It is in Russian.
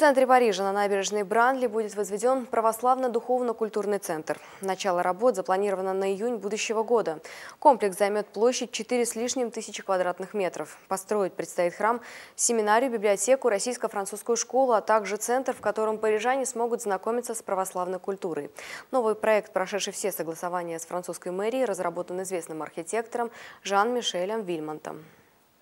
центре Парижа на набережной Брандли будет возведен православно-духовно-культурный центр. Начало работ запланировано на июнь будущего года. Комплекс займет площадь 4 с лишним тысячи квадратных метров. Построить предстоит храм, семинарию, библиотеку, российско-французскую школу, а также центр, в котором парижане смогут знакомиться с православной культурой. Новый проект, прошедший все согласования с французской мэрией, разработан известным архитектором Жан-Мишелем Вильмонтом.